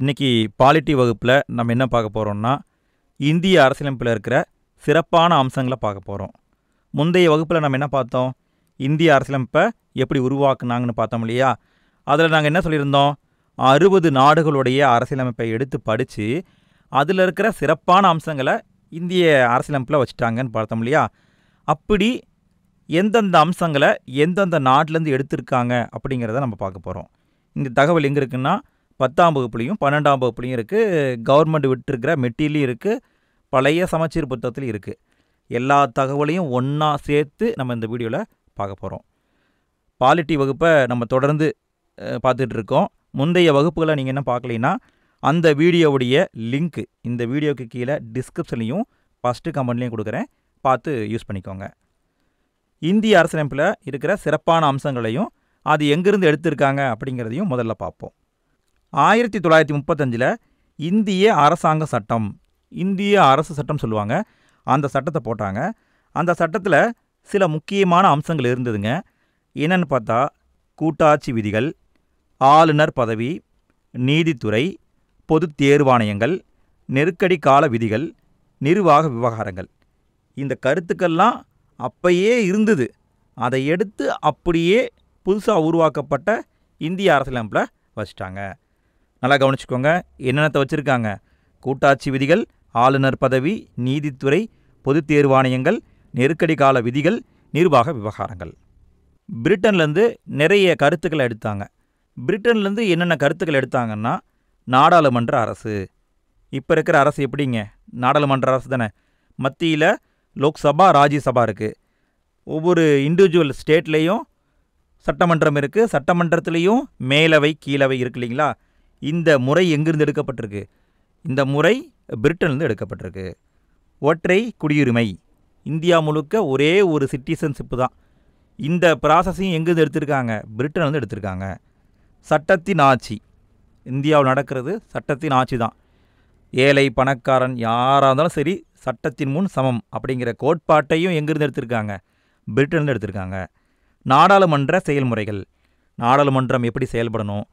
இன்றைக்கி பாலிட்டி வகுப்பில் நம்ம என்ன பார்க்க போகிறோம்னா இந்திய அரசியலமைப்பில் இருக்கிற சிறப்பான அம்சங்களை பார்க்க போகிறோம் முந்தைய வகுப்பில் நம்ம என்ன பார்த்தோம் இந்திய அரசியலமைப்பை எப்படி உருவாக்குனாங்கன்னு பார்த்தோம் இல்லையா அதில் நாங்கள் என்ன சொல்லியிருந்தோம் அறுபது நாடுகளுடைய அரசியலமைப்பை எடுத்து படித்து அதில் இருக்கிற சிறப்பான அம்சங்களை இந்திய அரசியலமைப்பில் வச்சுட்டாங்கன்னு பார்த்தோம் இல்லையா அப்படி எந்தெந்த அம்சங்களை எந்தெந்த நாட்டிலேருந்து எடுத்திருக்காங்க அப்படிங்கிறத நம்ம பார்க்க போகிறோம் இந்த தகவல் எங்கே இருக்குன்னா பத்தாம் வகுப்புலேயும் பன்னெண்டாம் வகுப்புலேயும் இருக்குது கவர்மெண்ட் விட்டுருக்கிற மெட்டீரியலையும் இருக்குது பழைய சமச்சீர் புத்தகத்துலையும் இருக்குது எல்லா தகவலையும் ஒன்றா சேர்த்து நம்ம இந்த வீடியோவில் பார்க்க போகிறோம் பாலிட்டி வகுப்பை நம்ம தொடர்ந்து பார்த்துட்ருக்கோம் முந்தைய வகுப்புகளை நீங்கள் என்ன பார்க்கலைன்னா அந்த வீடியோவுடைய லிங்க்கு இந்த வீடியோவுக்கு கீழே டிஸ்கிரிப்ஷன்லையும் ஃபஸ்ட்டு கமெண்ட்லேயும் கொடுக்குறேன் பார்த்து யூஸ் பண்ணிக்கோங்க இந்திய அரசியலமைப்பில் இருக்கிற சிறப்பான அம்சங்களையும் அது எங்கேருந்து எடுத்திருக்காங்க அப்படிங்கிறதையும் முதல்ல பார்ப்போம் ஆயிரத்தி தொள்ளாயிரத்தி முப்பத்தஞ்சில் இந்திய அரசாங்க சட்டம் இந்திய அரசு சட்டம் சொல்லுவாங்க அந்த சட்டத்தை போட்டாங்க அந்த சட்டத்தில் சில முக்கியமான அம்சங்கள் இருந்ததுங்க என்னென்னு பார்த்தா கூட்டாட்சி விதிகள் ஆளுநர் பதவி நீதித்துறை பொது தேர்வாணையங்கள் நெருக்கடி கால விதிகள் நிர்வாக விவகாரங்கள் இந்த கருத்துக்கள்லாம் அப்பயே இருந்தது அதை எடுத்து அப்படியே புதுசாக உருவாக்கப்பட்ட இந்திய அரசியலமைப்பில் வச்சிட்டாங்க நல்லா கவனிச்சுக்கோங்க என்னென்னத்தை வச்சுருக்காங்க கூட்டாட்சி விதிகள் ஆளுநர் பதவி நீதித்துறை பொது தேர்வாணையங்கள் நெருக்கடி கால விதிகள் நிர்வாக விவகாரங்கள் பிரிட்டன்லேருந்து நிறைய கருத்துக்களை எடுத்தாங்க பிரிட்டன்லேருந்து என்னென்ன கருத்துக்கள் எடுத்தாங்கன்னா நாடாளுமன்ற அரசு இப்போ இருக்கிற அரசு எப்படிங்க நாடாளுமன்ற அரசு தானே மத்தியில் லோக்சபா ராஜ்யசபா இருக்குது ஒவ்வொரு இண்டிவிஜுவல் ஸ்டேட்லேயும் சட்டமன்றம் இருக்குது சட்டமன்றத்துலேயும் மேலவை கீழவை இருக்கு இல்லைங்களா இந்த முறை எங்கிருந்து எடுக்கப்பட்டிருக்கு இந்த முறை பிரிட்டன்லேருந்து எடுக்கப்பட்டிருக்கு ஒற்றை குடியுரிமை இந்தியா முழுக்க ஒரே ஒரு சிட்டிசன்ஷிப்பு தான் இந்த ப்ராசஸையும் எங்கேருந்து எடுத்திருக்காங்க பிரிட்டன் வந்து எடுத்திருக்காங்க சட்டத்தின் ஆட்சி இந்தியாவில் நடக்கிறது சட்டத்தின் ஆட்சி தான் ஏழை பணக்காரன் யாராக இருந்தாலும் சரி சட்டத்தின் முன் சமம் அப்படிங்கிற கோட்பாட்டையும் எங்கேருந்து எடுத்திருக்காங்க பிரிட்டன்லேருந்து எடுத்திருக்காங்க நாடாளுமன்ற செயல்முறைகள் நாடாளுமன்றம் எப்படி செயல்படணும்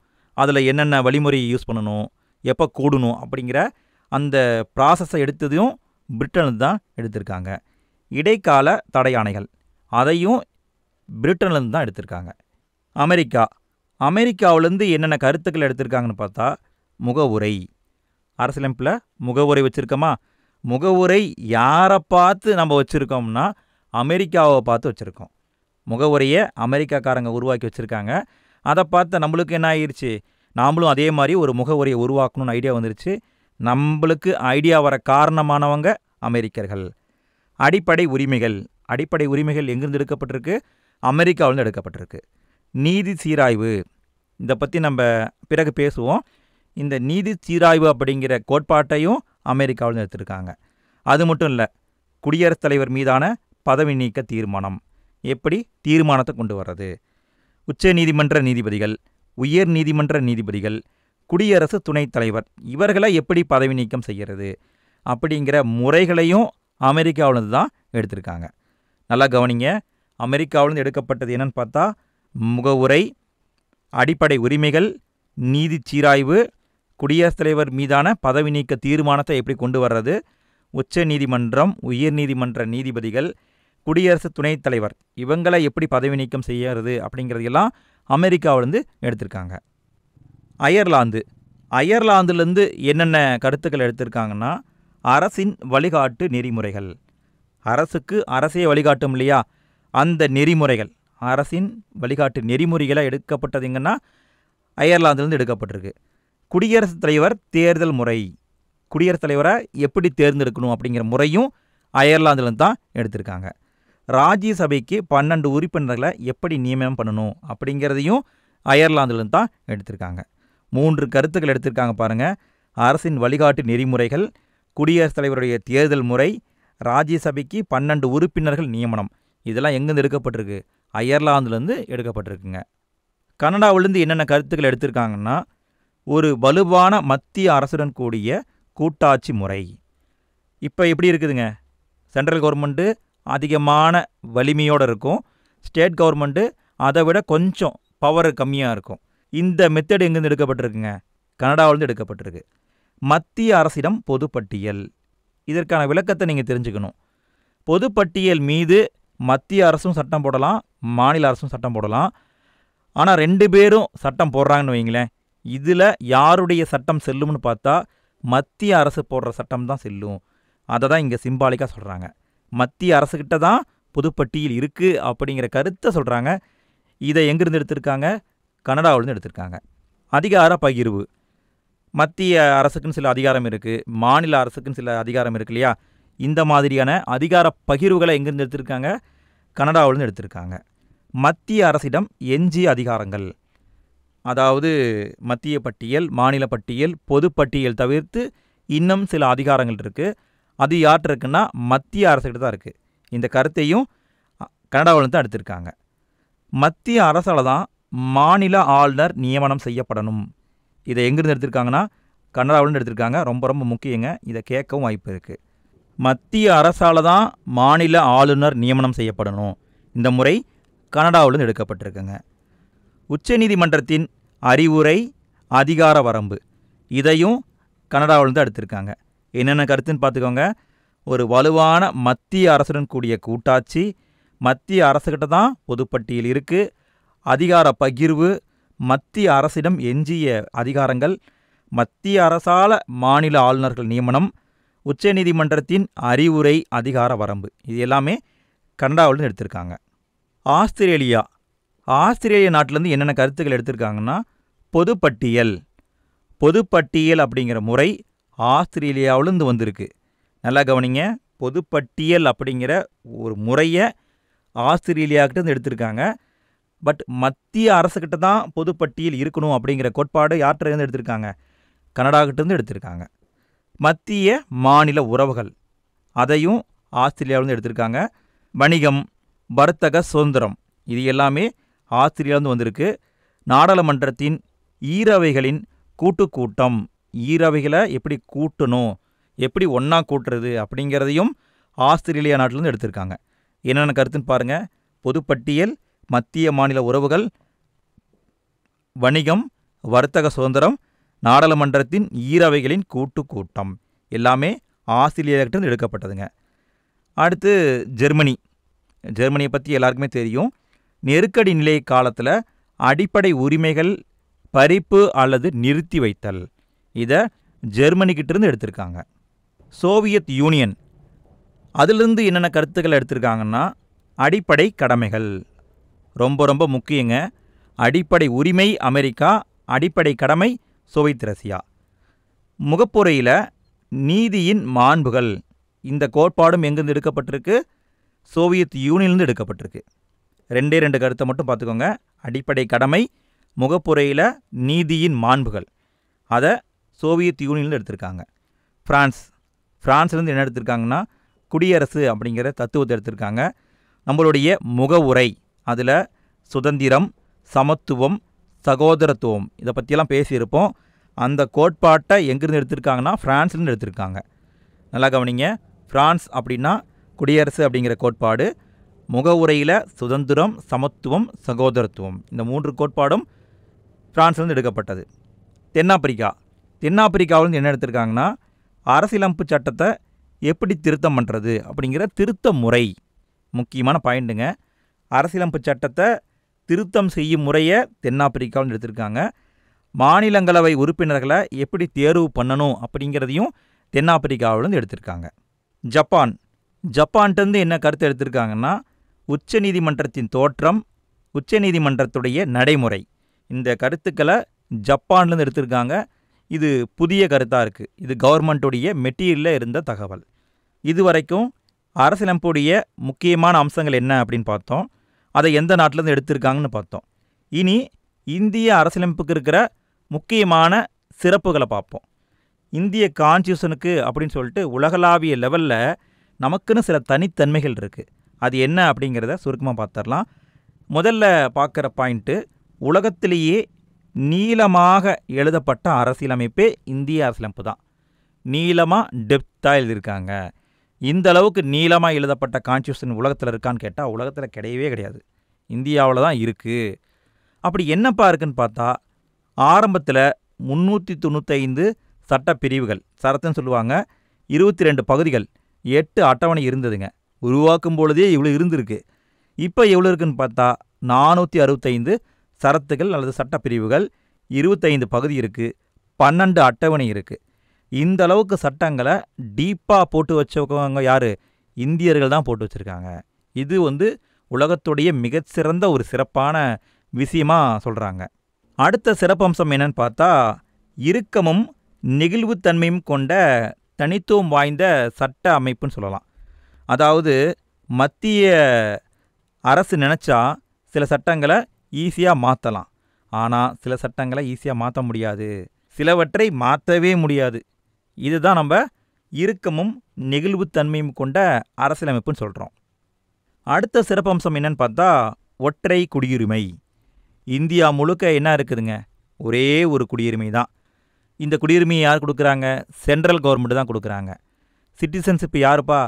அதில் என்னென்ன வழிமுறையை யூஸ் பண்ணணும் எப்போ கூடணும் அப்படிங்கிற அந்த ப்ராசஸை எடுத்ததையும் பிரிட்டனு தான் எடுத்திருக்காங்க இடைக்கால தடை ஆணைகள் அதையும் பிரிட்டன்லேருந்து தான் எடுத்திருக்காங்க அமெரிக்கா அமெரிக்காவிலேருந்து என்னென்ன கருத்துக்கள் எடுத்திருக்காங்கன்னு பார்த்தா முகவுரை அரசியலமைப்பில் முகவுரை வச்சுருக்கோமா முகவுரை யாரை பார்த்து நம்ம வச்சுருக்கோம்னா அமெரிக்காவை பார்த்து வச்சுருக்கோம் முகவுரையை அமெரிக்காக்காரங்க உருவாக்கி வச்சுருக்காங்க அதை பார்த்து நம்மளுக்கு என்ன ஆயிடுச்சு நாமளும் அதே மாதிரி ஒரு முகவரியை உருவாக்கணும்னு ஐடியா வந்துருச்சு நம்மளுக்கு ஐடியா வர காரணமானவங்க அமெரிக்கர்கள் அடிப்படை உரிமைகள் அடிப்படை உரிமைகள் எங்கிருந்து எடுக்கப்பட்டிருக்கு அமெரிக்காவிலிருந்து எடுக்கப்பட்டிருக்கு நீதி சீராய்வு இதை பற்றி நம்ம பிறகு பேசுவோம் இந்த நீதி சீராய்வு அப்படிங்கிற கோட்பாட்டையும் அமெரிக்காவில் எடுத்திருக்காங்க அது மட்டும் இல்லை குடியரசுத் தலைவர் மீதான பதவி நீக்க தீர்மானம் எப்படி தீர்மானத்தை கொண்டு வர்றது உச்ச நீதிமன்ற நீதிபதிகள் உயர் நீதிமன்ற நீதிபதிகள் குடியரசு துணைத் தலைவர் இவர்களை எப்படி பதவி நீக்கம் செய்கிறது அப்படிங்கிற முறைகளையும் அமெரிக்காவிலிருந்து தான் எடுத்திருக்காங்க நல்லா கவனிங்க அமெரிக்காவிலேருந்து எடுக்கப்பட்டது என்னன்னு பார்த்தா முகவுரை அடிப்படை உரிமைகள் நீதி சீராய்வு குடியரசுத் தலைவர் மீதான பதவி நீக்க தீர்மானத்தை எப்படி கொண்டு வர்றது உச்ச நீதிமன்றம் உயர் நீதிமன்ற நீதிபதிகள் குடியரசு துணைத் தலைவர் இவங்களை எப்படி பதவி நீக்கம் செய்யறது அப்படிங்கிறதையெல்லாம் அமெரிக்காவிலேருந்து எடுத்திருக்காங்க அயர்லாந்து அயர்லாந்துலேருந்து என்னென்ன கருத்துக்கள் எடுத்திருக்காங்கன்னா அரசின் வழிகாட்டு நெறிமுறைகள் அரசுக்கு அரசே வழிகாட்டும் இல்லையா அந்த நெறிமுறைகள் அரசின் வழிகாட்டு நெறிமுறைகளாக எடுக்கப்பட்டதுங்கன்னா அயர்லாந்துலேருந்து எடுக்கப்பட்டிருக்கு குடியரசுத் தலைவர் தேர்தல் முறை குடியரசுத் தலைவரை எப்படி தேர்ந்தெடுக்கணும் அப்படிங்கிற முறையும் அயர்லாந்துலேருந்து தான் எடுத்திருக்காங்க ராஜ்யசபைக்கு பன்னெண்டு உறுப்பினர்களை எப்படி நியமனம் பண்ணணும் அப்படிங்கிறதையும் அயர்லாந்துலேருந்து தான் எடுத்திருக்காங்க மூன்று கருத்துக்கள் எடுத்திருக்காங்க பாருங்கள் அரசின் வழிகாட்டு நெறிமுறைகள் குடியரசுத் தலைவருடைய தேர்தல் முறை ராஜ்யசபைக்கு பன்னெண்டு உறுப்பினர்கள் நியமனம் இதெல்லாம் எங்கேருந்து எடுக்கப்பட்டிருக்கு அயர்லாந்துலேருந்து எடுக்கப்பட்டிருக்குங்க கனடாவிலேருந்து என்னென்ன கருத்துக்கள் எடுத்திருக்காங்கன்னா ஒரு வலுவான மத்திய அரசுடன் கூடிய கூட்டாட்சி முறை இப்போ எப்படி இருக்குதுங்க சென்ட்ரல் கவர்மெண்ட்டு அதிகமான வலிமையோடு இருக்கும் ஸ்டேட் கவர்மெண்ட்டு அதை விட கொஞ்சம் பவர் கம்மியாக இருக்கும் இந்த மெத்தட் எங்கேருந்து எடுக்கப்பட்டிருக்குங்க கனடாவிலேருந்து எடுக்கப்பட்டிருக்கு மத்திய அரசிடம் பொதுப்பட்டியல் இதற்கான விளக்கத்தை நீங்கள் தெரிஞ்சுக்கணும் பொதுப்பட்டியல் மீது மத்திய அரசும் சட்டம் போடலாம் மாநில அரசும் சட்டம் போடலாம் ஆனால் ரெண்டு பேரும் சட்டம் போடுறாங்கன்னு வைங்களேன் இதில் யாருடைய சட்டம் செல்லும்னு பார்த்தா மத்திய அரசு போடுற சட்டம் தான் செல்லும் அதை தான் இங்கே சிம்பாலிக்காக சொல்கிறாங்க மத்திய அரசுக்கிட்ட தான் புதுப்பட்டியில் இருக்குது அப்படிங்கிற கருத்தை சொல்கிறாங்க இதை எங்கேருந்து எடுத்திருக்காங்க கனடாவிலேருந்து எடுத்திருக்காங்க அதிகார பகிர்வு மத்திய அரசுக்குன்னு சில அதிகாரம் இருக்குது மாநில அரசுக்குன்னு சில அதிகாரம் இருக்கு இல்லையா இந்த மாதிரியான அதிகார பகிர்வுகளை எங்கேருந்து எடுத்திருக்காங்க கனடாவிலேருந்து எடுத்திருக்காங்க மத்திய அரசிடம் எஞ்சிய அதிகாரங்கள் அதாவது மத்திய பட்டியல் மாநில பட்டியல் பொதுப்பட்டியல் தவிர்த்து இன்னும் சில அதிகாரங்கள் இருக்குது அது யார்கிட்ட இருக்குன்னா மத்திய அரசுகிட்ட தான் இருக்குது இந்த கருத்தையும் கனடாவிலேருந்து தான் எடுத்திருக்காங்க மத்திய அரசால் தான் மாநில ஆளுநர் நியமனம் செய்யப்படணும் இதை எங்கேருந்து எடுத்திருக்காங்கன்னா கனடாவிலேருந்து எடுத்திருக்காங்க ரொம்ப ரொம்ப முக்கியங்க இதை கேட்கவும் வாய்ப்பு இருக்குது மத்திய அரசால் தான் மாநில ஆளுநர் நியமனம் செய்யப்படணும் இந்த முறை கனடாவிலேருந்து எடுக்கப்பட்டிருக்குங்க உச்சநீதிமன்றத்தின் அறிவுரை அதிகார வரம்பு இதையும் தான் எடுத்திருக்காங்க என்னென்ன கருத்துன்னு பார்த்துக்கோங்க ஒரு வலுவான மத்திய அரசுடன் கூடிய கூட்டாட்சி மத்திய அரசுக்கிட்ட தான் பொதுப்பட்டியல் இருக்குது அதிகார பகிர்வு மத்திய அரசிடம் எஞ்சிய அதிகாரங்கள் மத்திய அரசால் மாநில ஆளுநர்கள் நியமனம் உச்சநீதிமன்றத்தின் அறிவுரை அதிகார வரம்பு இது எல்லாமே கனடாவில் எடுத்திருக்காங்க ஆஸ்திரேலியா ஆஸ்திரேலிய நாட்டிலேருந்து என்னென்ன கருத்துக்கள் எடுத்திருக்காங்கன்னா பொதுப்பட்டியல் பொதுப்பட்டியல் அப்படிங்கிற முறை ஆஸ்திரேலியாவிலேருந்து வந்திருக்கு நல்லா கவனிங்க பொதுப்பட்டியல் அப்படிங்கிற ஒரு முறையை வந்து எடுத்திருக்காங்க பட் மத்திய அரசுக்கிட்ட தான் பொதுப்பட்டியல் இருக்கணும் அப்படிங்கிற கோட்பாடு யார்கிட்டேருந்து எடுத்திருக்காங்க கனடாக்கிட்டேருந்து எடுத்திருக்காங்க மத்திய மாநில உறவுகள் அதையும் ஆஸ்திரேலியாவிலேருந்து எடுத்திருக்காங்க வணிகம் வர்த்தக சுதந்திரம் இது எல்லாமே ஆஸ்திரேலியாவிலேருந்து வந்திருக்கு நாடாளுமன்றத்தின் ஈரவைகளின் கூட்டுக்கூட்டம் ஈரவைகளை எப்படி கூட்டணும் எப்படி ஒன்றா கூட்டுறது அப்படிங்கிறதையும் ஆஸ்திரேலியா நாட்டிலேருந்து எடுத்திருக்காங்க என்னென்ன கருத்துன்னு பாருங்கள் பொதுப்பட்டியல் மத்திய மாநில உறவுகள் வணிகம் வர்த்தக சுதந்திரம் நாடாளுமன்றத்தின் ஈரவைகளின் கூட்டு கூட்டம் எல்லாமே ஆஸ்திரேலியாவிலிருந்து எடுக்கப்பட்டதுங்க அடுத்து ஜெர்மனி ஜெர்மனியை பற்றி எல்லாருக்குமே தெரியும் நெருக்கடி நிலை காலத்தில் அடிப்படை உரிமைகள் பறிப்பு அல்லது நிறுத்தி வைத்தல் இதை ஜெர்மனிக்கிட்டேருந்து எடுத்திருக்காங்க சோவியத் யூனியன் அதிலிருந்து என்னென்ன கருத்துக்களை எடுத்திருக்காங்கன்னா அடிப்படை கடமைகள் ரொம்ப ரொம்ப முக்கியங்க அடிப்படை உரிமை அமெரிக்கா அடிப்படை கடமை சோவியத் ரஷ்யா முகப்புரையில் நீதியின் மாண்புகள் இந்த கோட்பாடும் எங்கேருந்து எடுக்கப்பட்டிருக்கு சோவியத் யூனியன்லேருந்து எடுக்கப்பட்டிருக்கு ரெண்டே ரெண்டு கருத்தை மட்டும் பார்த்துக்கோங்க அடிப்படை கடமை முகப்புரையில் நீதியின் மாண்புகள் அதை சோவியத் யூனியனில் எடுத்திருக்காங்க ஃப்ரான்ஸ் ஃப்ரான்ஸ்லேருந்து என்ன எடுத்திருக்காங்கன்னா குடியரசு அப்படிங்கிற தத்துவத்தை எடுத்திருக்காங்க நம்மளுடைய முகவுரை அதில் சுதந்திரம் சமத்துவம் சகோதரத்துவம் இதை பற்றியெல்லாம் பேசியிருப்போம் அந்த கோட்பாட்டை எங்கேருந்து எடுத்திருக்காங்கன்னா ஃப்ரான்ஸ்லேருந்து எடுத்திருக்காங்க நல்லா கவனிங்க ஃப்ரான்ஸ் அப்படின்னா குடியரசு அப்படிங்கிற கோட்பாடு முகவுரையில் சுதந்திரம் சமத்துவம் சகோதரத்துவம் இந்த மூன்று கோட்பாடும் ஃப்ரான்ஸ்லேருந்து எடுக்கப்பட்டது தென்னாப்பிரிக்கா தென்னாப்பிரிக்காவிலேருந்து என்ன எடுத்திருக்காங்கன்னா அரசியலமைப்பு சட்டத்தை எப்படி திருத்தம் பண்ணுறது அப்படிங்கிற திருத்த முறை முக்கியமான பாயிண்ட்டுங்க அரசியலமைப்பு சட்டத்தை திருத்தம் செய்யும் முறையை தென்னாப்பிரிக்காவில் எடுத்திருக்காங்க மாநிலங்களவை உறுப்பினர்களை எப்படி தேர்வு பண்ணணும் அப்படிங்கிறதையும் தென்னாப்பிரிக்காவிலேருந்து எடுத்திருக்காங்க ஜப்பான் ஜப்பான்ட்டு என்ன கருத்து எடுத்திருக்காங்கன்னா உச்சநீதிமன்றத்தின் தோற்றம் உச்சநீதிமன்றத்துடைய நடைமுறை இந்த கருத்துக்களை ஜப்பான்லேருந்து எடுத்திருக்காங்க இது புதிய கருத்தாக இருக்குது இது கவர்மெண்ட்டுடைய மெட்டீரியலில் இருந்த தகவல் இது வரைக்கும் அரசியலமைப்புடைய முக்கியமான அம்சங்கள் என்ன அப்படின்னு பார்த்தோம் அதை எந்த நாட்டிலேருந்து எடுத்திருக்காங்கன்னு பார்த்தோம் இனி இந்திய அரசியலமைப்புக்கு இருக்கிற முக்கியமான சிறப்புகளை பார்ப்போம் இந்திய கான்ஸ்டியூஷனுக்கு அப்படின்னு சொல்லிட்டு உலகளாவிய லெவலில் நமக்குன்னு சில தனித்தன்மைகள் இருக்குது அது என்ன அப்படிங்கிறத சுருக்கமாக பார்த்துடலாம் முதல்ல பார்க்குற பாயிண்ட்டு உலகத்திலேயே நீளமாக எழுதப்பட்ட அரசியலமைப்பே இந்திய அரசியலமைப்பு தான் நீளமாக டெப்த்தாக எழுதியிருக்காங்க இந்த அளவுக்கு நீளமாக எழுதப்பட்ட கான்ஸ்டியூஷன் உலகத்தில் இருக்கான்னு கேட்டால் உலகத்தில் கிடையவே கிடையாது இந்தியாவில் தான் இருக்குது அப்படி என்னப்பா இருக்குன்னு பார்த்தா ஆரம்பத்தில் முந்நூற்றி தொண்ணூற்றைந்து சட்ட பிரிவுகள் சரத்துன்னு சொல்லுவாங்க இருபத்தி ரெண்டு பகுதிகள் எட்டு அட்டவணை இருந்ததுங்க உருவாக்கும் பொழுதே இவ்வளோ இருந்திருக்கு இப்போ எவ்வளோ இருக்குன்னு பார்த்தா நானூற்றி அறுபத்தைந்து சரத்துகள் அல்லது சட்டப்பிரிவுகள் இருபத்தைந்து பகுதி இருக்குது பன்னெண்டு அட்டவணை இருக்குது இந்த அளவுக்கு சட்டங்களை டீப்பாக போட்டு வச்சவங்க யார் இந்தியர்கள் தான் போட்டு வச்சுருக்காங்க இது வந்து உலகத்துடைய மிகச்சிறந்த ஒரு சிறப்பான விஷயமாக சொல்கிறாங்க அடுத்த சிறப்பம்சம் என்னன்னு பார்த்தா இறுக்கமும் நெகிழ்வுத்தன்மையும் கொண்ட தனித்துவம் வாய்ந்த சட்ட அமைப்புன்னு சொல்லலாம் அதாவது மத்திய அரசு நினச்சா சில சட்டங்களை ஈஸியாக மாற்றலாம் ஆனால் சில சட்டங்களை ஈஸியாக மாற்ற முடியாது சிலவற்றை மாற்றவே முடியாது இதுதான் நம்ம இறுக்கமும் நெகிழ்வுத்தன்மையும் கொண்ட அரசியலமைப்புன்னு சொல்கிறோம் அடுத்த சிறப்பம்சம் என்னன்னு பார்த்தா ஒற்றை குடியுரிமை இந்தியா முழுக்க என்ன இருக்குதுங்க ஒரே ஒரு குடியுரிமை தான் இந்த குடியுரிமையை யார் கொடுக்குறாங்க சென்ட்ரல் கவர்மெண்ட் தான் கொடுக்குறாங்க சிட்டிசன்ஷிப் யாருப்பா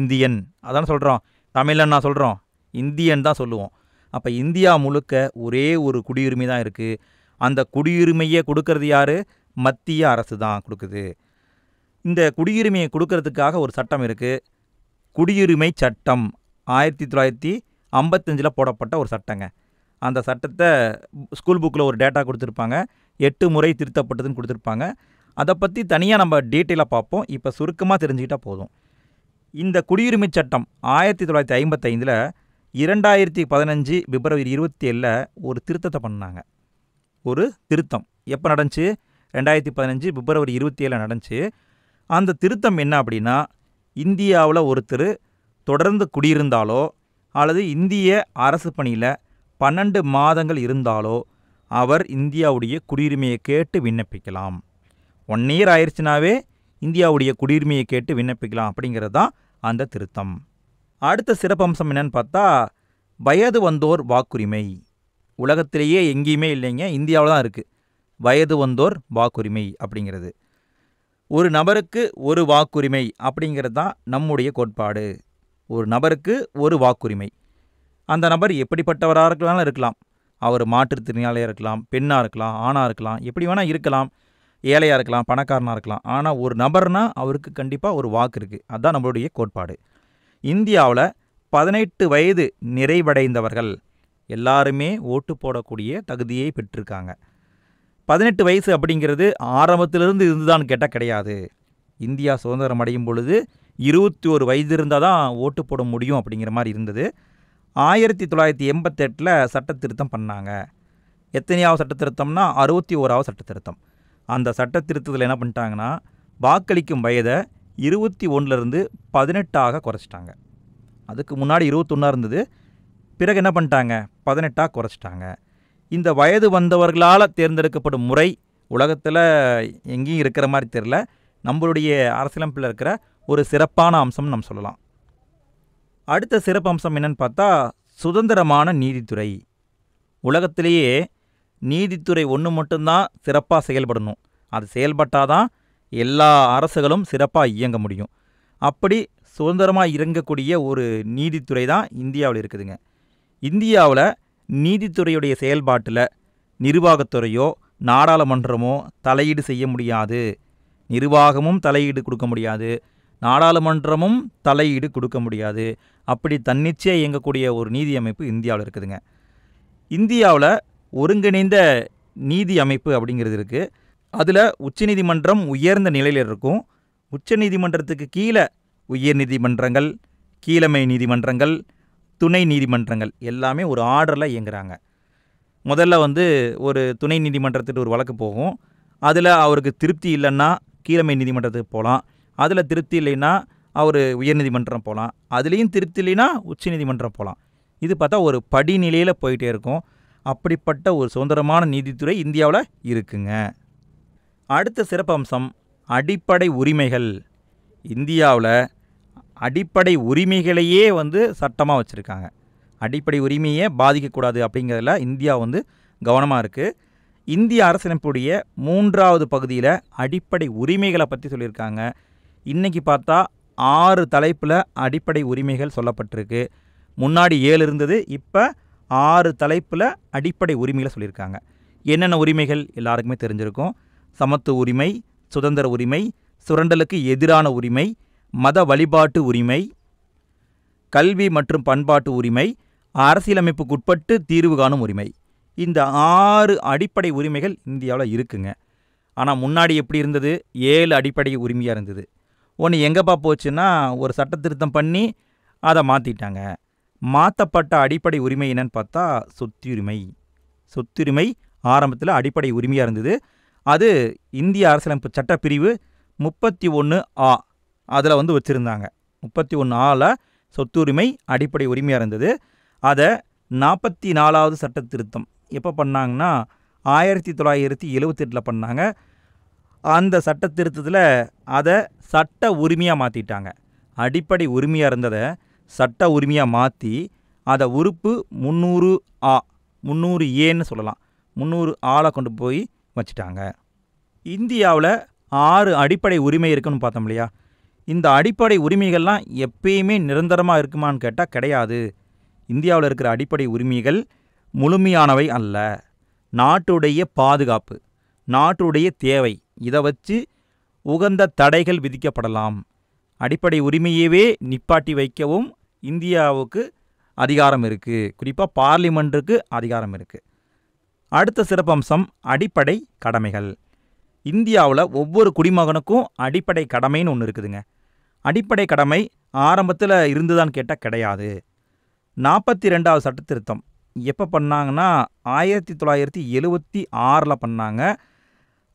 இந்தியன் அதான் சொல்கிறோம் தமிழன் நான் சொல்கிறோம் இந்தியன் தான் சொல்லுவோம் அப்போ இந்தியா முழுக்க ஒரே ஒரு குடியுரிமை தான் இருக்குது அந்த குடியுரிமையை கொடுக்கறது யார் மத்திய அரசு தான் கொடுக்குது இந்த குடியுரிமையை கொடுக்கறதுக்காக ஒரு சட்டம் இருக்குது குடியுரிமை சட்டம் ஆயிரத்தி தொள்ளாயிரத்தி ஐம்பத்தஞ்சில் போடப்பட்ட ஒரு சட்டங்க அந்த சட்டத்தை ஸ்கூல் புக்கில் ஒரு டேட்டா கொடுத்துருப்பாங்க எட்டு முறை திருத்தப்பட்டதுன்னு கொடுத்துருப்பாங்க அதை பற்றி தனியாக நம்ம டீட்டெயிலாக பார்ப்போம் இப்போ சுருக்கமாக தெரிஞ்சுக்கிட்டால் போதும் இந்த குடியுரிமை சட்டம் ஆயிரத்தி தொள்ளாயிரத்தி ஐம்பத்தைந்தில் இரண்டாயிரத்தி பதினஞ்சு பிப்ரவரி இருபத்தி ஏழில் ஒரு திருத்தத்தை பண்ணாங்க ஒரு திருத்தம் எப்போ நடந்துச்சு ரெண்டாயிரத்தி பதினஞ்சு பிப்ரவரி இருபத்தி ஏழில் நடந்துச்சு அந்த திருத்தம் என்ன அப்படின்னா இந்தியாவில் ஒருத்தர் தொடர்ந்து குடியிருந்தாலோ அல்லது இந்திய அரசு பணியில் பன்னெண்டு மாதங்கள் இருந்தாலோ அவர் இந்தியாவுடைய குடியுரிமையை கேட்டு விண்ணப்பிக்கலாம் ஒன் இயர் ஆயிடுச்சுனாவே இந்தியாவுடைய குடியுரிமையை கேட்டு விண்ணப்பிக்கலாம் அப்படிங்கிறது தான் அந்த திருத்தம் அடுத்த சிறப்பம்சம் என்னன்னு பார்த்தா வயது வந்தோர் வாக்குரிமை உலகத்திலேயே எங்கேயுமே இல்லைங்க இந்தியாவில் தான் இருக்குது வயது வந்தோர் வாக்குரிமை அப்படிங்கிறது ஒரு நபருக்கு ஒரு வாக்குரிமை அப்படிங்கிறது தான் நம்முடைய கோட்பாடு ஒரு நபருக்கு ஒரு வாக்குரிமை அந்த நபர் எப்படிப்பட்டவராக இருக்கலாம் இருக்கலாம் அவர் மாற்றுத்திறனாளியாக இருக்கலாம் பெண்ணாக இருக்கலாம் ஆணாக இருக்கலாம் எப்படி வேணால் இருக்கலாம் ஏழையாக இருக்கலாம் பணக்காரனாக இருக்கலாம் ஆனால் ஒரு நபர்னால் அவருக்கு கண்டிப்பாக ஒரு வாக்கு இருக்குது அதுதான் நம்மளுடைய கோட்பாடு இந்தியாவில் பதினெட்டு வயது நிறைவடைந்தவர்கள் எல்லாருமே ஓட்டு போடக்கூடிய தகுதியை பெற்றிருக்காங்க பதினெட்டு வயசு அப்படிங்கிறது ஆரம்பத்திலிருந்து இருந்துதான் கேட்டால் கிடையாது இந்தியா சுதந்திரம் அடையும் பொழுது இருபத்தி ஒரு வயது இருந்தால் தான் ஓட்டு போட முடியும் அப்படிங்கிற மாதிரி இருந்தது ஆயிரத்தி தொள்ளாயிரத்தி எண்பத்தெட்டில் சட்ட திருத்தம் பண்ணாங்க எத்தனையாவது சட்ட திருத்தம்னா அறுபத்தி ஓராவது சட்ட திருத்தம் அந்த சட்ட திருத்தத்தில் என்ன பண்ணிட்டாங்கன்னா வாக்களிக்கும் வயதை இருபத்தி ஒன்றுலேருந்து பதினெட்டாக குறைச்சிட்டாங்க அதுக்கு முன்னாடி இருபத்தொன்னாக இருந்தது பிறகு என்ன பண்ணிட்டாங்க பதினெட்டாக குறைச்சிட்டாங்க இந்த வயது வந்தவர்களால் தேர்ந்தெடுக்கப்படும் முறை உலகத்தில் எங்கேயும் இருக்கிற மாதிரி தெரில நம்மளுடைய அரசியலமைப்பில் இருக்கிற ஒரு சிறப்பான அம்சம்னு நம்ம சொல்லலாம் அடுத்த சிறப்பு அம்சம் என்னென்னு பார்த்தா சுதந்திரமான நீதித்துறை உலகத்திலேயே நீதித்துறை ஒன்று மட்டும்தான் சிறப்பாக செயல்படணும் அது செயல்பட்டால் தான் எல்லா அரசுகளும் சிறப்பாக இயங்க முடியும் அப்படி சுதந்திரமாக இறங்கக்கூடிய ஒரு நீதித்துறை தான் இந்தியாவில் இருக்குதுங்க இந்தியாவில் நீதித்துறையுடைய செயல்பாட்டில் நிர்வாகத்துறையோ நாடாளுமன்றமோ தலையீடு செய்ய முடியாது நிர்வாகமும் தலையீடு கொடுக்க முடியாது நாடாளுமன்றமும் தலையீடு கொடுக்க முடியாது அப்படி தன்னிச்சையாக இயங்கக்கூடிய ஒரு நீதி அமைப்பு இந்தியாவில் இருக்குதுங்க இந்தியாவில் ஒருங்கிணைந்த நீதி அமைப்பு அப்படிங்கிறது இருக்குது அதில் உச்சநீதிமன்றம் உயர்ந்த நிலையில் இருக்கும் உச்சநீதிமன்றத்துக்கு கீழே உயர் நீதிமன்றங்கள் கீழமை நீதிமன்றங்கள் துணை நீதிமன்றங்கள் எல்லாமே ஒரு ஆர்டரில் இயங்குகிறாங்க முதல்ல வந்து ஒரு துணை நீதிமன்றத்துக்கு ஒரு வழக்கு போகும் அதில் அவருக்கு திருப்தி இல்லைன்னா கீழமை நீதிமன்றத்துக்கு போகலாம் அதில் திருப்தி இல்லைன்னா அவர் உயர்நீதிமன்றம் போகலாம் அதுலேயும் திருப்தி இல்லைன்னா உச்சநீதிமன்றம் போகலாம் இது பார்த்தா ஒரு படிநிலையில் போயிட்டே இருக்கும் அப்படிப்பட்ட ஒரு சுதந்திரமான நீதித்துறை இந்தியாவில் இருக்குங்க அடுத்த சிறப்பம்சம் அடிப்படை உரிமைகள் இந்தியாவில் அடிப்படை உரிமைகளையே வந்து சட்டமாக வச்சுருக்காங்க அடிப்படை உரிமையே பாதிக்கக்கூடாது அப்படிங்கிறதுல இந்தியா வந்து கவனமாக இருக்குது இந்திய அரசியலமைப்புடைய மூன்றாவது பகுதியில் அடிப்படை உரிமைகளை பற்றி சொல்லியிருக்காங்க இன்றைக்கி பார்த்தா ஆறு தலைப்பில் அடிப்படை உரிமைகள் சொல்லப்பட்டிருக்கு முன்னாடி ஏழு இருந்தது இப்போ ஆறு தலைப்பில் அடிப்படை உரிமைகளை சொல்லியிருக்காங்க என்னென்ன உரிமைகள் எல்லாருக்குமே தெரிஞ்சிருக்கும் சமத்துவ உரிமை சுதந்திர உரிமை சுரண்டலுக்கு எதிரான உரிமை மத வழிபாட்டு உரிமை கல்வி மற்றும் பண்பாட்டு உரிமை அரசியலமைப்புக்குட்பட்டு தீர்வு காணும் உரிமை இந்த ஆறு அடிப்படை உரிமைகள் இந்தியாவில் இருக்குங்க ஆனால் முன்னாடி எப்படி இருந்தது ஏழு அடிப்படை உரிமையாக இருந்தது ஒன்று எங்கேப்பா போச்சுன்னா ஒரு சட்ட திருத்தம் பண்ணி அதை மாற்றிட்டாங்க மாற்றப்பட்ட அடிப்படை உரிமை என்னன்னு பார்த்தா சொத்துரிமை சொத்துரிமை ஆரம்பத்தில் அடிப்படை உரிமையாக இருந்தது அது இந்திய அரசியலமைப்பு சட்டப்பிரிவு முப்பத்தி ஒன்று ஆ அதில் வந்து வச்சுருந்தாங்க முப்பத்தி ஒன்று ஆவில் சொத்துரிமை அடிப்படை உரிமையாக இருந்தது அதை நாற்பத்தி நாலாவது சட்ட திருத்தம் எப்போ பண்ணாங்கன்னா ஆயிரத்தி தொள்ளாயிரத்தி எழுவத்தெட்டில் பண்ணாங்க அந்த சட்ட திருத்தத்தில் அதை சட்ட உரிமையாக மாற்றிட்டாங்க அடிப்படை உரிமையாக இருந்ததை சட்ட உரிமையாக மாற்றி அதை உறுப்பு முந்நூறு ஆ முந்நூறு ஏன்னு சொல்லலாம் முந்நூறு ஆளை கொண்டு போய் வச்சுட்டாங்க இந்தியாவில் ஆறு அடிப்படை உரிமை இருக்குன்னு பார்த்தோம் இல்லையா இந்த அடிப்படை உரிமைகள்லாம் எப்பயுமே நிரந்தரமாக இருக்குமான்னு கேட்டால் கிடையாது இந்தியாவில் இருக்கிற அடிப்படை உரிமைகள் முழுமையானவை அல்ல நாட்டுடைய பாதுகாப்பு நாட்டுடைய தேவை இதை வச்சு உகந்த தடைகள் விதிக்கப்படலாம் அடிப்படை உரிமையவே நிப்பாட்டி வைக்கவும் இந்தியாவுக்கு அதிகாரம் இருக்குது குறிப்பாக பார்லிமெண்ட்டுக்கு அதிகாரம் இருக்குது அடுத்த சிறப்பம்சம் அடிப்படை கடமைகள் இந்தியாவில் ஒவ்வொரு குடிமகனுக்கும் அடிப்படை கடமைன்னு ஒன்று இருக்குதுங்க அடிப்படை கடமை ஆரம்பத்தில் இருந்துதான் கேட்டால் கிடையாது நாற்பத்தி ரெண்டாவது சட்ட திருத்தம் எப்போ பண்ணாங்கன்னா ஆயிரத்தி தொள்ளாயிரத்தி எழுவத்தி ஆறில் பண்ணாங்க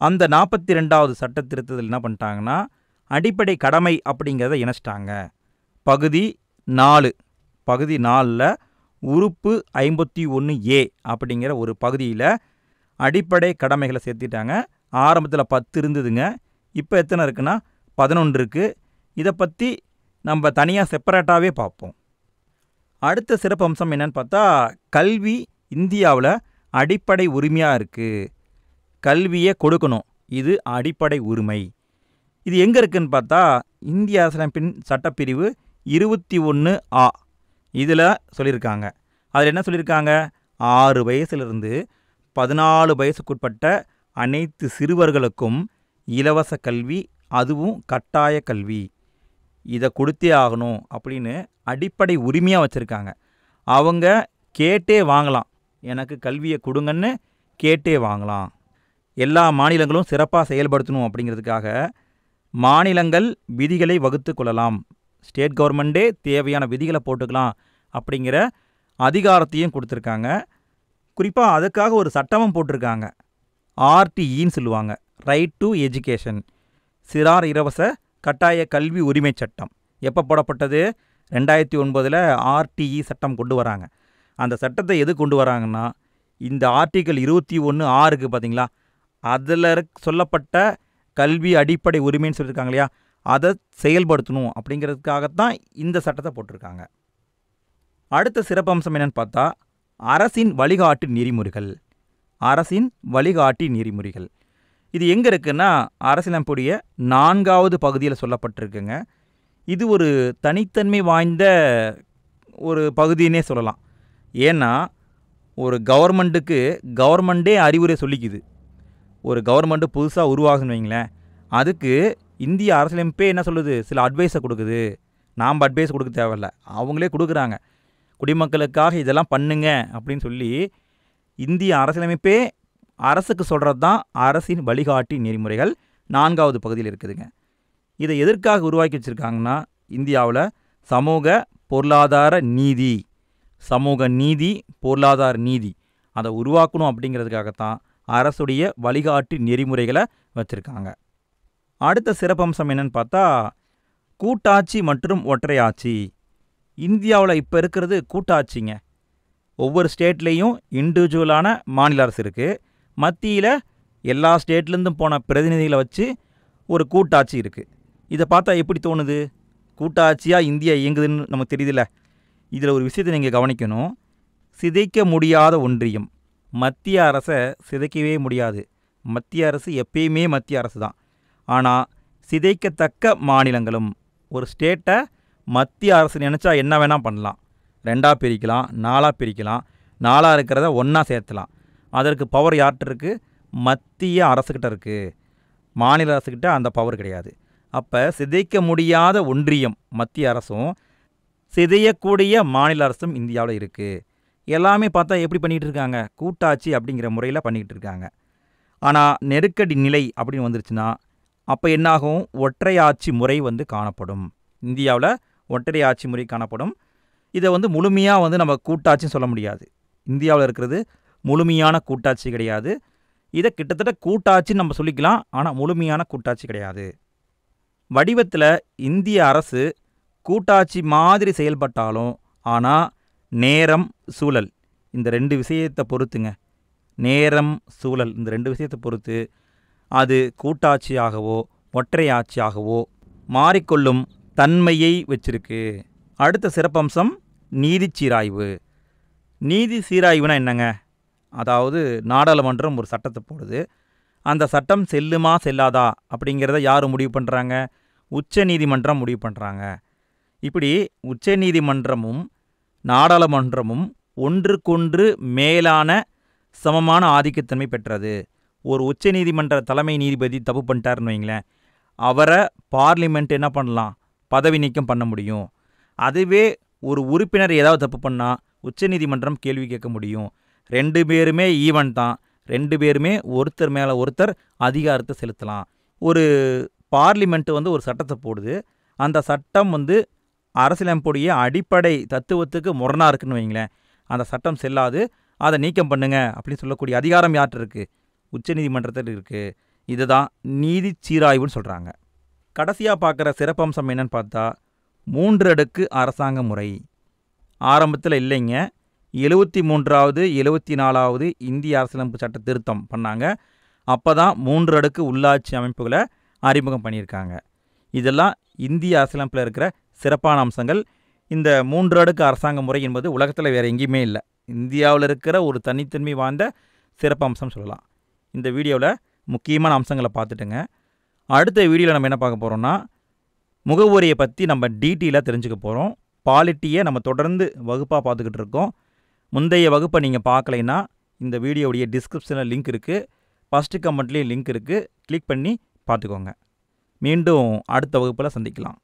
அந்த நாற்பத்தி ரெண்டாவது சட்ட திருத்தத்தில் என்ன பண்ணிட்டாங்கன்னா அடிப்படை கடமை அப்படிங்கிறத இணைச்சிட்டாங்க பகுதி நாலு பகுதி நாலில் உறுப்பு ஐம்பத்தி ஒன்று ஏ அப்படிங்கிற ஒரு பகுதியில் அடிப்படை கடமைகளை சேர்த்திட்டாங்க ஆரம்பத்தில் பத்து இருந்ததுங்க இப்போ எத்தனை இருக்குன்னா பதினொன்று இருக்குது இதை பற்றி நம்ம தனியாக செப்பரேட்டாகவே பார்ப்போம் அடுத்த சிறப்பு அம்சம் என்னென்னு பார்த்தா கல்வி இந்தியாவில் அடிப்படை உரிமையாக இருக்குது கல்வியை கொடுக்கணும் இது அடிப்படை உரிமை இது எங்கே இருக்குதுன்னு பார்த்தா இந்திய அரசியலமைப்பின் சட்டப்பிரிவு இருபத்தி ஒன்று ஆ இதில் சொல்லியிருக்காங்க அதில் என்ன சொல்லியிருக்காங்க ஆறு வயசுலேருந்து பதினாலு வயசுக்குட்பட்ட அனைத்து சிறுவர்களுக்கும் இலவச கல்வி அதுவும் கட்டாய கல்வி இதை கொடுத்தே ஆகணும் அப்படின்னு அடிப்படை உரிமையாக வச்சுருக்காங்க அவங்க கேட்டே வாங்கலாம் எனக்கு கல்வியை கொடுங்கன்னு கேட்டே வாங்கலாம் எல்லா மாநிலங்களும் சிறப்பாக செயல்படுத்தணும் அப்படிங்கிறதுக்காக மாநிலங்கள் விதிகளை வகுத்து கொள்ளலாம் ஸ்டேட் கவர்மெண்ட்டே தேவையான விதிகளை போட்டுக்கலாம் அப்படிங்கிற அதிகாரத்தையும் கொடுத்துருக்காங்க குறிப்பாக அதுக்காக ஒரு சட்டமும் போட்டிருக்காங்க ஆர்டிஇன்னு சொல்லுவாங்க ரைட் டு எஜுகேஷன் சிறார் இலவச கட்டாய கல்வி உரிமை சட்டம் எப்போ போடப்பட்டது ரெண்டாயிரத்தி ஒன்பதில் ஆர்டிஇ சட்டம் கொண்டு வராங்க அந்த சட்டத்தை எது கொண்டு வராங்கன்னா இந்த ஆர்டிக்கல் இருபத்தி ஒன்று ஆறுக்கு பார்த்தீங்களா அதில் சொல்லப்பட்ட கல்வி அடிப்படை உரிமைன்னு சொல்லியிருக்காங்க இல்லையா அதை செயல்படுத்தணும் அப்படிங்கிறதுக்காகத்தான் இந்த சட்டத்தை போட்டிருக்காங்க அடுத்த சிறப்பம்சம் என்னென்னு பார்த்தா அரசின் வழிகாட்டு நெறிமுறைகள் அரசின் வழிகாட்டி நெறிமுறைகள் இது எங்கே இருக்குன்னா அரசியலமைப்புடைய நான்காவது பகுதியில் சொல்லப்பட்டிருக்குங்க இது ஒரு தனித்தன்மை வாய்ந்த ஒரு பகுதின்னே சொல்லலாம் ஏன்னா ஒரு கவர்மெண்ட்டுக்கு கவர்மெண்ட்டே அறிவுரை சொல்லிக்குது ஒரு கவர்மெண்ட்டு புதுசாக உருவாகுன்னு வைங்களேன் அதுக்கு இந்திய அரசியலமைப்பே என்ன சொல்லுது சில அட்வைஸை கொடுக்குது நாம் அட்வைஸ் கொடுக்க தேவையில்ல அவங்களே கொடுக்குறாங்க குடிமக்களுக்காக இதெல்லாம் பண்ணுங்க அப்படின்னு சொல்லி இந்திய அரசியலமைப்பே அரசுக்கு சொல்கிறது தான் அரசின் வழிகாட்டி நெறிமுறைகள் நான்காவது பகுதியில் இருக்குதுங்க இதை எதற்காக உருவாக்கி வச்சுருக்காங்கன்னா இந்தியாவில் சமூக பொருளாதார நீதி சமூக நீதி பொருளாதார நீதி அதை உருவாக்கணும் அப்படிங்கிறதுக்காகத்தான் அரசுடைய வழிகாட்டு நெறிமுறைகளை வச்சுருக்காங்க அடுத்த சிறப்பம்சம் என்னன்னு பார்த்தா கூட்டாட்சி மற்றும் ஒற்றையாட்சி இந்தியாவில் இப்போ இருக்கிறது கூட்டாட்சிங்க ஒவ்வொரு ஸ்டேட்லேயும் இண்டிவிஜுவலான மாநில அரசு இருக்குது மத்தியில் எல்லா ஸ்டேட்லேருந்தும் போன பிரதிநிதிகளை வச்சு ஒரு கூட்டாட்சி இருக்குது இதை பார்த்தா எப்படி தோணுது கூட்டாட்சியாக இந்தியா இயங்குதுன்னு நமக்கு தெரியுதுல்ல இதில் ஒரு விஷயத்தை நீங்கள் கவனிக்கணும் சிதைக்க முடியாத ஒன்றியம் மத்திய அரசை சிதைக்கவே முடியாது மத்திய அரசு எப்பயுமே மத்திய அரசு தான் ஆனால் சிதைக்கத்தக்க மாநிலங்களும் ஒரு ஸ்டேட்டை மத்திய அரசு நினச்சா என்ன வேணால் பண்ணலாம் ரெண்டாக பிரிக்கலாம் நாலாக பிரிக்கலாம் நாலாக இருக்கிறத ஒன்றா சேர்த்தலாம் அதற்கு பவர் யார்கிட்ட இருக்குது மத்திய அரசுக்கிட்ட இருக்குது மாநில அரசுக்கிட்ட அந்த பவர் கிடையாது அப்போ சிதைக்க முடியாத ஒன்றியம் மத்திய அரசும் சிதையக்கூடிய மாநில அரசும் இந்தியாவில் இருக்குது எல்லாமே பார்த்தா எப்படி பண்ணிகிட்டு இருக்காங்க கூட்டாட்சி அப்படிங்கிற முறையில் பண்ணிக்கிட்டு இருக்காங்க ஆனால் நெருக்கடி நிலை அப்படின்னு வந்துருச்சுன்னா அப்போ என்னாகும் ஒற்றை ஆட்சி முறை வந்து காணப்படும் இந்தியாவில் ஒற்றை ஆட்சி முறை காணப்படும் இதை வந்து முழுமையாக வந்து நம்ம கூட்டாட்சின்னு சொல்ல முடியாது இந்தியாவில் இருக்கிறது முழுமையான கூட்டாட்சி கிடையாது இதை கிட்டத்தட்ட கூட்டாட்சின்னு நம்ம சொல்லிக்கலாம் ஆனால் முழுமையான கூட்டாட்சி கிடையாது வடிவத்தில் இந்திய அரசு கூட்டாட்சி மாதிரி செயல்பட்டாலும் ஆனால் நேரம் சூழல் இந்த ரெண்டு விஷயத்தை பொறுத்துங்க நேரம் சூழல் இந்த ரெண்டு விஷயத்தை பொறுத்து அது கூட்டாட்சியாகவோ ஒற்றையாட்சியாகவோ மாறிக்கொள்ளும் தன்மையை வச்சிருக்கு அடுத்த சிறப்பம்சம் நீதி சீராய்வு நீதி சீராய்வுனா என்னங்க அதாவது நாடாளுமன்றம் ஒரு சட்டத்தை போடுது அந்த சட்டம் செல்லுமா செல்லாதா அப்படிங்கிறத யார் முடிவு பண்ணுறாங்க உச்ச நீதிமன்றம் முடிவு பண்ணுறாங்க இப்படி உச்ச நீதிமன்றமும் நாடாளுமன்றமும் ஒன்றுக்கொன்று மேலான சமமான ஆதிக்கத்தன்மை பெற்றது ஒரு உச்ச நீதிமன்ற தலைமை நீதிபதி தப்பு பண்ணிட்டாருன்னு வைங்களேன் அவரை பார்லிமெண்ட் என்ன பண்ணலாம் பதவி நீக்கம் பண்ண முடியும் அதுவே ஒரு உறுப்பினர் ஏதாவது தப்பு பண்ணால் உச்சநீதிமன்றம் கேள்வி கேட்க முடியும் ரெண்டு பேருமே ஈவன் தான் ரெண்டு பேருமே ஒருத்தர் மேலே ஒருத்தர் அதிகாரத்தை செலுத்தலாம் ஒரு பார்லிமெண்ட்டு வந்து ஒரு சட்டத்தை போடுது அந்த சட்டம் வந்து அரசியலமைப்புடைய அடிப்படை தத்துவத்துக்கு முரணாக இருக்குன்னு வைங்களேன் அந்த சட்டம் செல்லாது அதை நீக்கம் பண்ணுங்க அப்படின்னு சொல்லக்கூடிய அதிகாரம் யார்கிட்ட இருக்குது உச்சநீதிமன்றத்தில் இருக்குது இதை தான் நீதி சீராய்வுன்னு சொல்கிறாங்க கடைசியாக பார்க்குற சிறப்பம்சம் என்னன்னு பார்த்தா மூன்று அடுக்கு அரசாங்க முறை ஆரம்பத்தில் இல்லைங்க எழுபத்தி மூன்றாவது எழுபத்தி நாலாவது இந்திய அரசியலமைப்பு சட்ட திருத்தம் பண்ணாங்க அப்போ தான் மூன்று அடுக்கு உள்ளாட்சி அமைப்புகளை அறிமுகம் பண்ணியிருக்காங்க இதெல்லாம் இந்திய அரசியலமைப்பில் இருக்கிற சிறப்பான அம்சங்கள் இந்த மூன்று அடுக்கு அரசாங்க முறை என்பது உலகத்தில் வேறு எங்கேயுமே இல்லை இந்தியாவில் இருக்கிற ஒரு தனித்தன்மை வாய்ந்த சிறப்பம்சம் சொல்லலாம் இந்த வீடியோவில் முக்கியமான அம்சங்களை பார்த்துட்டுங்க அடுத்த வீடியோவில் நம்ம என்ன பார்க்க போகிறோம்னா முகவரியை பற்றி நம்ம டீட்டெயிலாக தெரிஞ்சுக்க போகிறோம் பாலிட்டியை நம்ம தொடர்ந்து வகுப்பாக பார்த்துக்கிட்டு இருக்கோம் முந்தைய வகுப்பை நீங்கள் பார்க்கலைன்னா இந்த வீடியோடைய டிஸ்கிரிப்ஷனில் லிங்க் இருக்குது ஃபஸ்ட்டு கமெண்ட்லேயும் லிங்க் இருக்குது கிளிக் பண்ணி பார்த்துக்கோங்க மீண்டும் அடுத்த வகுப்பில் சந்திக்கலாம்